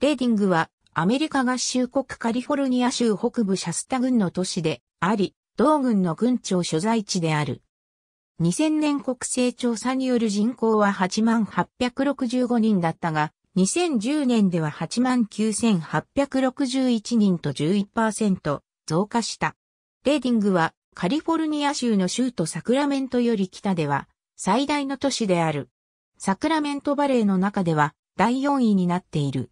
レーディングはアメリカ合衆国カリフォルニア州北部シャスタ郡の都市であり、同郡の郡庁所在地である。2000年国勢調査による人口は8865人だったが、2010年では89,861人と11%増加した。レーディングはカリフォルニア州の州都サクラメントより北では最大の都市である。サクラメントバレーの中では第4位になっている。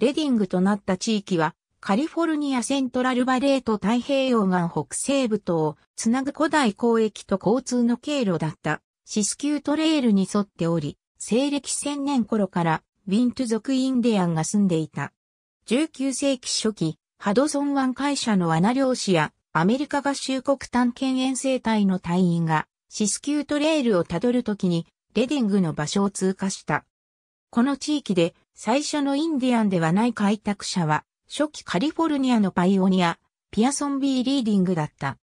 レディングとなった地域は、カリフォルニアセントラルバレーと太平洋岸北西部とをつなぐ古代交易と交通の経路だったシスキュートレールに沿っており、西暦1000年頃からウィント族インディアンが住んでいた。19世紀初期、ハドソン湾会社の穴漁師やアメリカ合衆国探検遠征隊の隊員がシスキュートレールをたどるときにレディングの場所を通過した。この地域で最初のインディアンではない開拓者は、初期カリフォルニアのパイオニア、ピアソン B リーディングだった。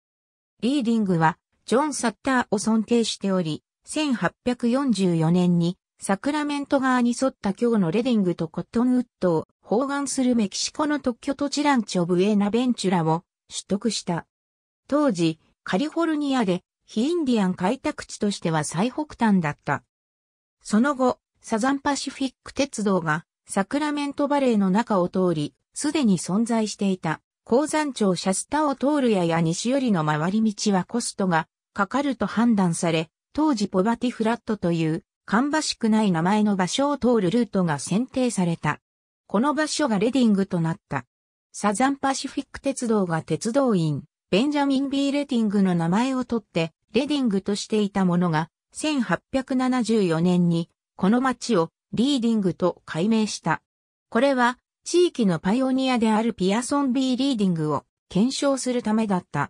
リーディングは、ジョン・サッターを尊敬しており、1844年に、サクラメント側に沿った今日のレディングとコットンウッドを包含するメキシコの特許土地ランチョブエナベンチュラを取得した。当時、カリフォルニアで非インディアン開拓地としては最北端だった。その後、サザンパシフィック鉄道がサクラメントバレーの中を通り、すでに存在していた鉱山町シャスタを通るやや西寄りの回り道はコストがかかると判断され、当時ポバティフラットという芳しくない名前の場所を通るルートが選定された。この場所がレディングとなった。サザンパシフィック鉄道が鉄道員、ベンジャミン・ B・ レディングの名前を取って、レディングとしていたものが、1874年にこの町をリーディングと改名した。これは地域のパイオニアであるピアソン B リーディングを検証するためだった。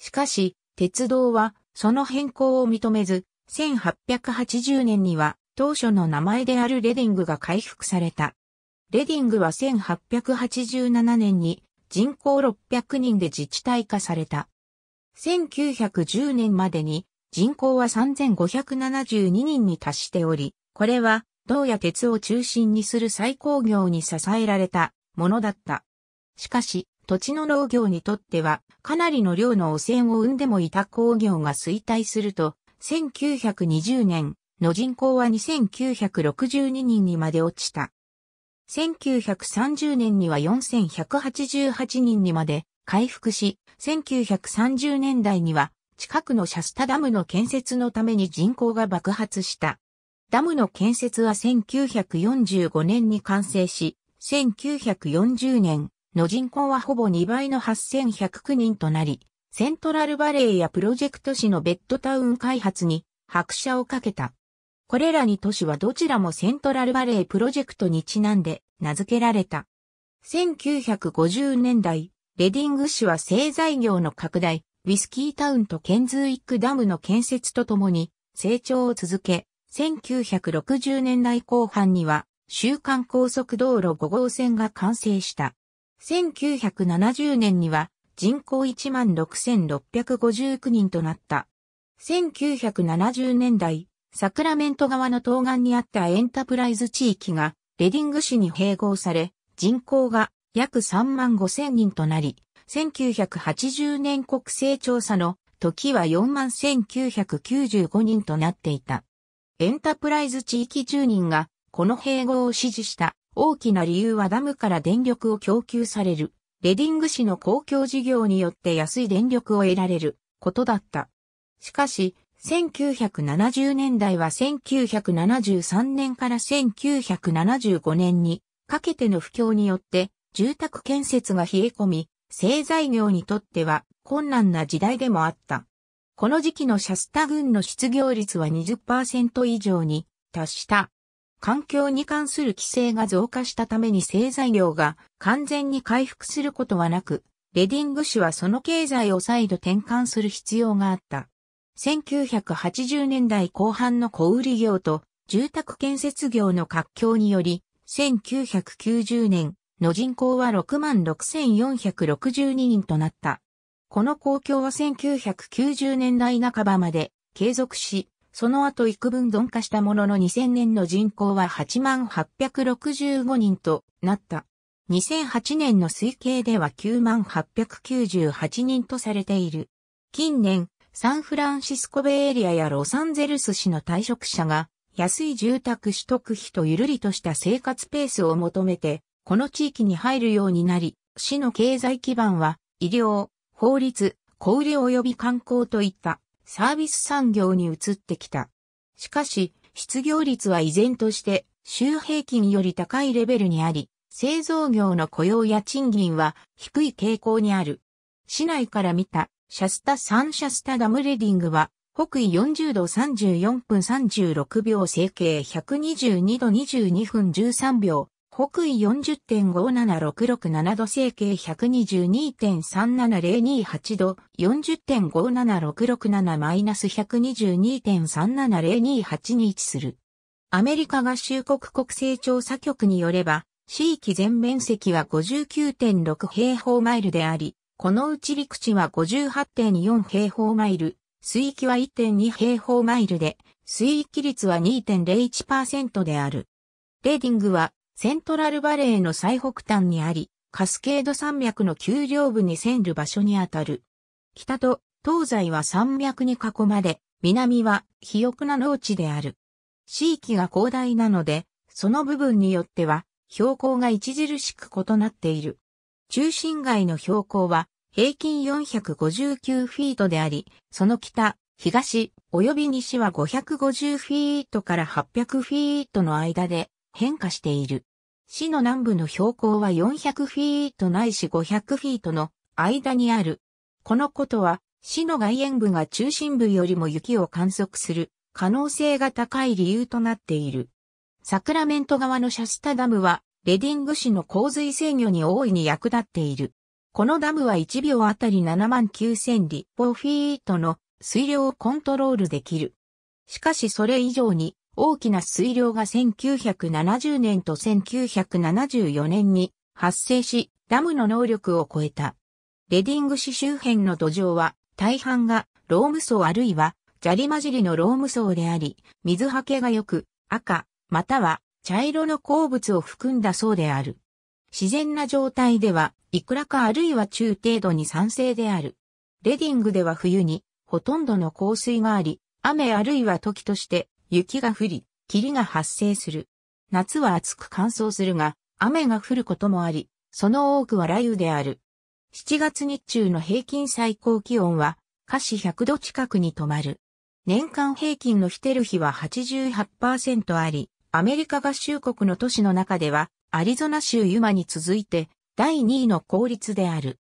しかし、鉄道はその変更を認めず、1880年には当初の名前であるレディングが回復された。レディングは1887年に人口600人で自治体化された。1910年までに人口は3572人に達しており、これは、銅や鉄を中心にする再高業に支えられたものだった。しかし、土地の農業にとっては、かなりの量の汚染を生んでもいた工業が衰退すると、1920年の人口は2962人にまで落ちた。1930年には4188人にまで回復し、1930年代には近くのシャスタダムの建設のために人口が爆発した。ダムの建設は1945年に完成し、1940年の人口はほぼ2倍の8109人となり、セントラルバレーやプロジェクト市のベッドタウン開発に拍車をかけた。これらに都市はどちらもセントラルバレープロジェクトにちなんで名付けられた。1950年代、レディング市は製材業の拡大、ウィスキータウンとケンズウイックダムの建設とともに成長を続け、1960年代後半には、週刊高速道路5号線が完成した。1970年には、人口16,659人となった。1970年代、サクラメント側の東岸にあったエンタプライズ地域が、レディング市に併合され、人口が約3万5千人となり、1980年国勢調査の時は4万1995人となっていた。エンタプライズ地域住人がこの併合を支持した大きな理由はダムから電力を供給される、レディング市の公共事業によって安い電力を得られることだった。しかし、1970年代は1973年から1975年にかけての不況によって住宅建設が冷え込み、製材業にとっては困難な時代でもあった。この時期のシャスタ軍の失業率は20%以上に達した。環境に関する規制が増加したために製材業が完全に回復することはなく、レディング氏はその経済を再度転換する必要があった。1980年代後半の小売業と住宅建設業の活況により、1990年の人口は66,462人となった。この公共は1990年代半ばまで継続し、その後幾分鈍化したものの2000年の人口は8万8 6 5人となった。2008年の推計では9万8 9 8人とされている。近年、サンフランシスコベイエリアやロサンゼルス市の退職者が安い住宅取得費とゆるりとした生活ペースを求めて、この地域に入るようになり、市の経済基盤は医療、法律、小売及び観光といったサービス産業に移ってきた。しかし、失業率は依然として週平均より高いレベルにあり、製造業の雇用や賃金は低い傾向にある。市内から見たシャスタ・サンシャスタ・ダムレディングは、北緯40度34分36秒、整形122度22分13秒、北緯40.5766 7度整形122.37028度40.57667-122.37028に位置する。アメリカ合衆国国勢調査局によれば、地域全面積は59.6平方マイルであり、このうち陸地は58.4平方マイル、水域は1.2平方マイルで、水域率は2.01%である。レーディングはセントラルバレーの最北端にあり、カスケード山脈の丘陵部に線る場所にあたる。北と東西は山脈に囲まれ、南は肥沃な農地である。地域が広大なので、その部分によっては、標高が著しく異なっている。中心街の標高は平均459フィートであり、その北、東、及び西は550フィートから800フィートの間で変化している。市の南部の標高は400フィートないし500フィートの間にある。このことは、市の外縁部が中心部よりも雪を観測する可能性が高い理由となっている。サクラメント側のシャスタダムは、レディング市の洪水制御に大いに役立っている。このダムは1秒あたり7万9000立方フィートの水量をコントロールできる。しかしそれ以上に大きな水量が1970年と1974年に発生し、ダムの能力を超えた。レディング市周辺の土壌は、大半がローム層あるいは砂利混じりのローム層であり、水はけが良く、赤、または茶色の鉱物を含んだ層である。自然な状態では、いくらかあるいは中程度に酸性である。レディングでは冬に、ほとんどの降水があり、雨あるいは時として雪が降り、霧が発生する。夏は暑く乾燥するが、雨が降ることもあり、その多くは雷雨である。7月日中の平均最高気温は、華氏100度近くに止まる。年間平均の日てる日は88%あり、アメリカ合衆国の都市の中では、アリゾナ州ユマに続いて、第2位の効率である。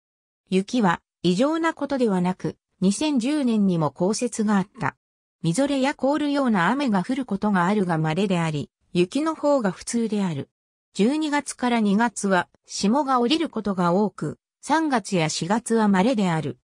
雪は異常なことではなく、2010年にも降雪があった。みぞれや凍るような雨が降ることがあるが稀であり、雪の方が普通である。12月から2月は霜が降りることが多く、3月や4月は稀である。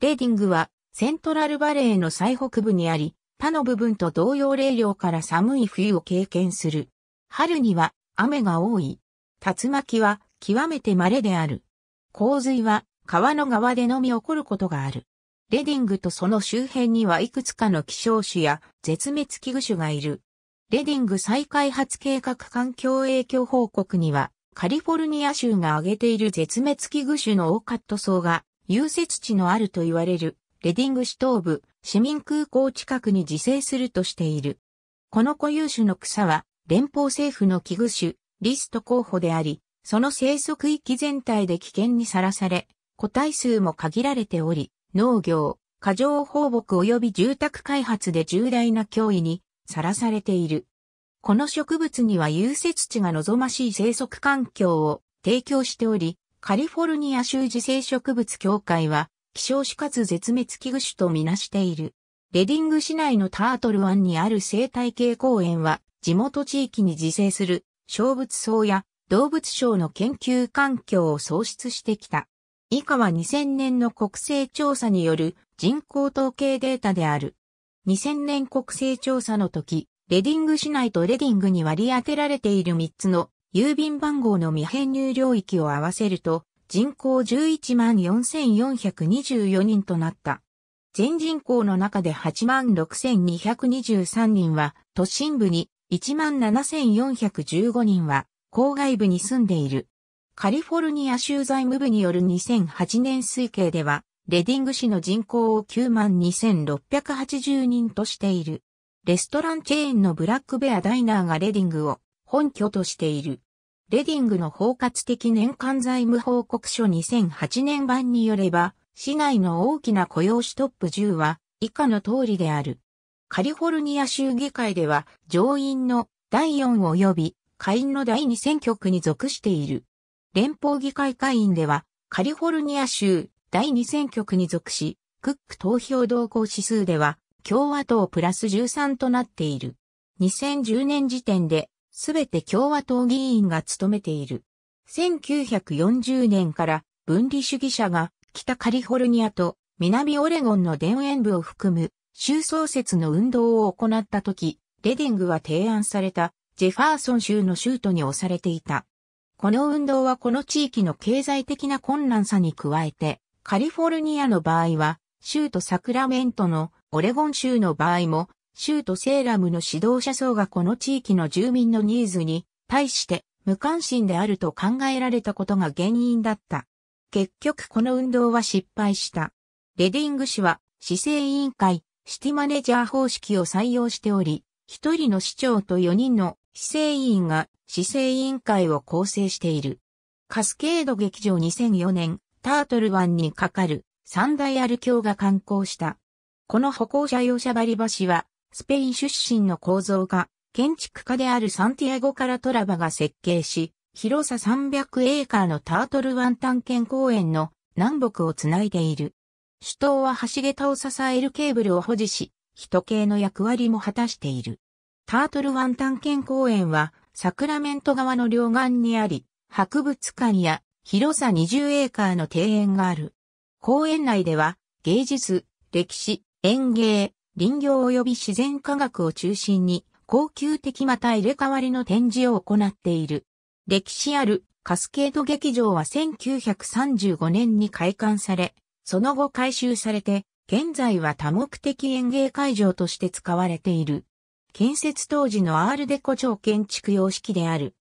レーディングはセントラルバレーの最北部にあり、他の部分と同様冷涼から寒い冬を経験する。春には雨が多い。竜巻は極めて稀である。洪水は川の側でのみ起こることがある。レディングとその周辺にはいくつかの希少種や絶滅危惧種がいる。レディング再開発計画環境影響報告には、カリフォルニア州が挙げている絶滅危惧種のオーカット層が、融雪地のあると言われる、レディング市東部、市民空港近くに自生するとしている。この固有種の草は、連邦政府の危惧種、リスト候補であり、その生息域全体で危険にさらされ、個体数も限られており、農業、過剰放牧及び住宅開発で重大な脅威にさらされている。この植物には融雪地が望ましい生息環境を提供しており、カリフォルニア州自生植物協会は、希少種かつ絶滅危惧種とみなしている。レディング市内のタートル湾にある生態系公園は、地元地域に自生する、小物草や動物省の研究環境を創出してきた。以下は2000年の国勢調査による人口統計データである。2000年国勢調査の時、レディング市内とレディングに割り当てられている3つの郵便番号の未編入領域を合わせると、人口114,424人となった。全人口の中で86,223人は都心部に17,415人は郊外部に住んでいる。カリフォルニア州財務部による2008年推計では、レディング市の人口を9万2680人としている。レストランチェーンのブラックベアダイナーがレディングを本拠としている。レディングの包括的年間財務報告書2008年版によれば、市内の大きな雇用主トップ10は以下の通りである。カリフォルニア州議会では上院の第4及び下院の第2選挙区に属している。連邦議会会員では、カリフォルニア州第2選挙区に属し、クック投票動向指数では、共和党プラス13となっている。2010年時点で、すべて共和党議員が務めている。1940年から分離主義者が北カリフォルニアと南オレゴンの田園部を含む州創設の運動を行った時、レディングは提案されたジェファーソン州の州都に押されていた。この運動はこの地域の経済的な困難さに加えて、カリフォルニアの場合は、州都サクラメントのオレゴン州の場合も、州都セーラムの指導者層がこの地域の住民のニーズに対して無関心であると考えられたことが原因だった。結局この運動は失敗した。レディング氏は市政委員会、シティマネージャー方式を採用しており、一人の市長と四人の市政委員が市政委員会を構成している。カスケード劇場2004年、タートル湾に架かる三大アル橋が観光した。この歩行者用車バリ橋は、スペイン出身の構造家、建築家であるサンティアゴ・からトラバが設計し、広さ300エーカーのタートル湾探検公園の南北をつないでいる。首都は橋桁を支えるケーブルを保持し、人系の役割も果たしている。タートル湾探検公園は、サクラメント川の両岸にあり、博物館や広さ20エーカーの庭園がある。公園内では芸術、歴史、園芸、林業及び自然科学を中心に高級的また入れ替わりの展示を行っている。歴史あるカスケード劇場は1935年に開館され、その後改修されて、現在は多目的園芸会場として使われている。建設当時のアールデコ町建築様式である。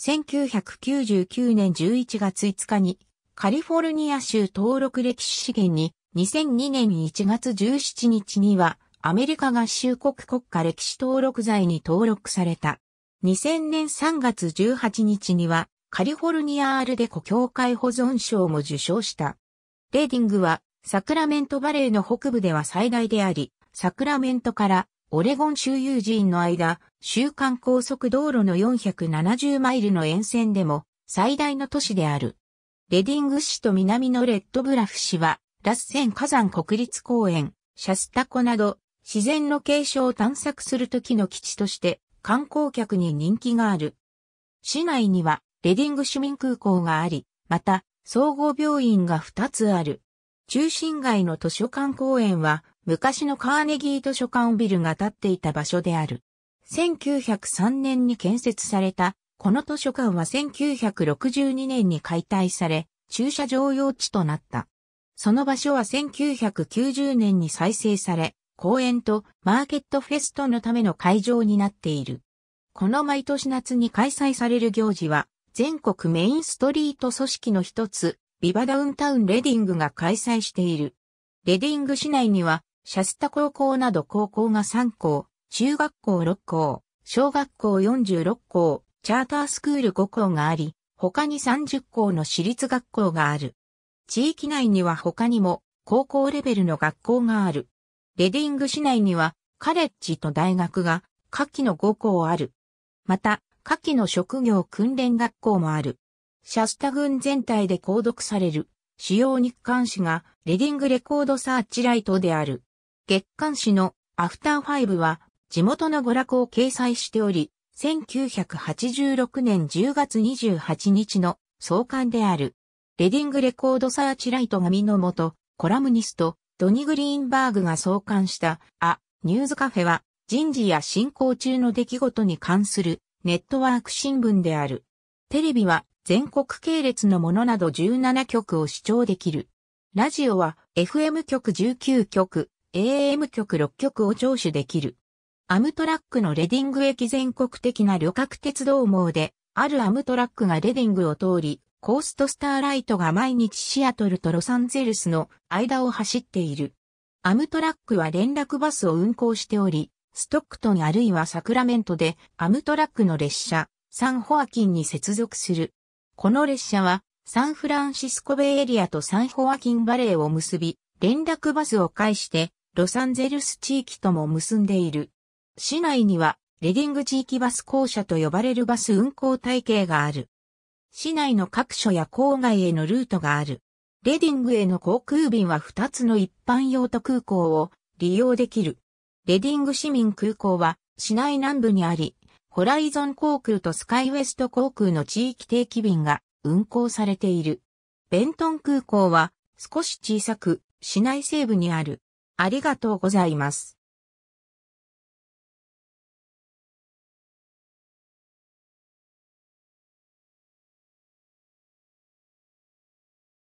1999年11月5日にカリフォルニア州登録歴史資源に2002年1月17日にはアメリカ合衆国国家歴史登録財に登録された。2000年3月18日にはカリフォルニアアールデコ協会保存賞も受賞した。レーディングはサクラメントバレーの北部では最大であり、サクラメントからオレゴン州友人の間、週間高速道路の470マイルの沿線でも最大の都市である。レディング市と南のレッドブラフ市は、ラッセン火山国立公園、シャスタコなど、自然の継承を探索するときの基地として観光客に人気がある。市内にはレディング市民空港があり、また総合病院が2つある。中心街の図書館公園は昔のカーネギー図書館ビルが建っていた場所である。1903年に建設された、この図書館は1962年に解体され、駐車場用地となった。その場所は1990年に再生され、公園とマーケットフェストのための会場になっている。この毎年夏に開催される行事は、全国メインストリート組織の一つ、ビバダウンタウンレディングが開催している。レディング市内にはシャスタ高校など高校が3校、中学校6校、小学校46校、チャータースクール5校があり、他に30校の私立学校がある。地域内には他にも高校レベルの学校がある。レディング市内にはカレッジと大学が下記の5校ある。また、下記の職業訓練学校もある。シャスタ郡全体で購読される主要日刊誌がレディングレコードサーチライトである。月刊誌のアフターファイブは地元の娯楽を掲載しており、1986年10月28日の創刊である、レディングレコードサーチライト紙のもと、コラムニスト、ドニ・グリーンバーグが創刊した、あ、ニューズカフェは、人事や進行中の出来事に関するネットワーク新聞である。テレビは全国系列のものなど17局を視聴できる。ラジオは FM 局19局、AM 局6局を聴取できる。アムトラックのレディング駅全国的な旅客鉄道網で、あるアムトラックがレディングを通り、コーストスターライトが毎日シアトルとロサンゼルスの間を走っている。アムトラックは連絡バスを運行しており、ストックトンあるいはサクラメントでアムトラックの列車、サンホアキンに接続する。この列車はサンフランシスコベイエリアとサンホアキンバレーを結び、連絡バスを介してロサンゼルス地域とも結んでいる。市内には、レディング地域バス公社と呼ばれるバス運行体系がある。市内の各所や郊外へのルートがある。レディングへの航空便は2つの一般用途空港を利用できる。レディング市民空港は市内南部にあり、ホライゾン航空とスカイウェスト航空の地域定期便が運行されている。ベントン空港は少し小さく市内西部にある。ありがとうございます。